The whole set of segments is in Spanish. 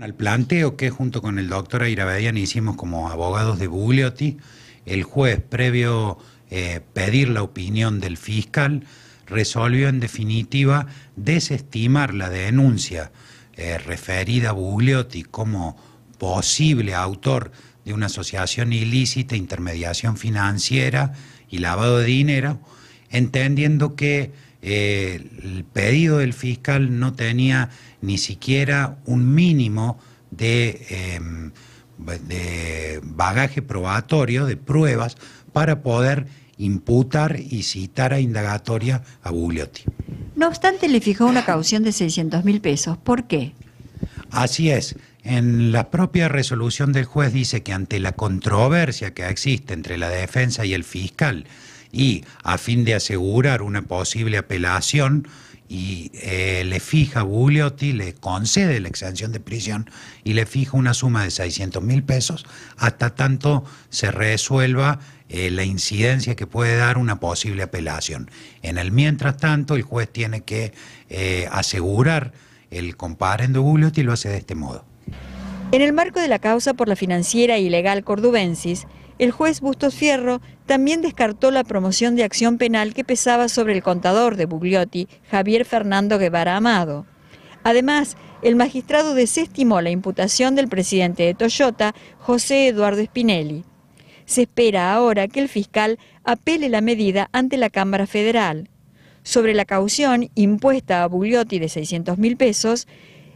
Al planteo que junto con el doctor Airabedian hicimos como abogados de Bugliotti, el juez, previo a eh, pedir la opinión del fiscal, resolvió en definitiva desestimar la denuncia eh, referida a Bugliotti como posible autor de una asociación ilícita, intermediación financiera y lavado de dinero, entendiendo que eh, el pedido del fiscal no tenía ni siquiera un mínimo de, em, de bagaje probatorio, de pruebas, para poder imputar y citar a indagatoria a Bugliotti. No obstante, le fijó una caución de 600 mil pesos. ¿Por qué? Así es. En la propia resolución del juez dice que ante la controversia que existe entre la defensa y el fiscal y a fin de asegurar una posible apelación, y eh, le fija a Bugliotti, le concede la exención de prisión y le fija una suma de 600 mil pesos hasta tanto se resuelva eh, la incidencia que puede dar una posible apelación. En el mientras tanto, el juez tiene que eh, asegurar el comparendo Bugliotti y lo hace de este modo. En el marco de la causa por la financiera ilegal cordubensis, el juez Bustos Fierro también descartó la promoción de acción penal que pesaba sobre el contador de Bugliotti, Javier Fernando Guevara Amado. Además, el magistrado desestimó la imputación del presidente de Toyota, José Eduardo Spinelli. Se espera ahora que el fiscal apele la medida ante la Cámara Federal. Sobre la caución impuesta a Bugliotti de 600 mil pesos,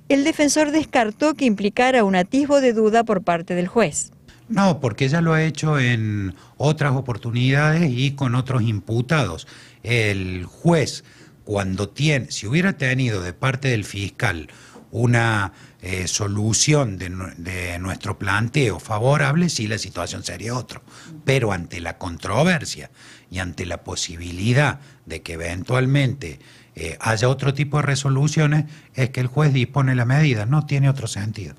el defensor descartó que implicara un atisbo de duda por parte del juez. No, porque ella lo ha hecho en otras oportunidades y con otros imputados. El juez, cuando tiene, si hubiera tenido de parte del fiscal una eh, solución de, nuestro planteo favorable, sí la situación sería otra. Pero ante la controversia y ante la posibilidad de que eventualmente eh, haya otro tipo de resoluciones, es que el juez dispone la medida, no tiene otro sentido.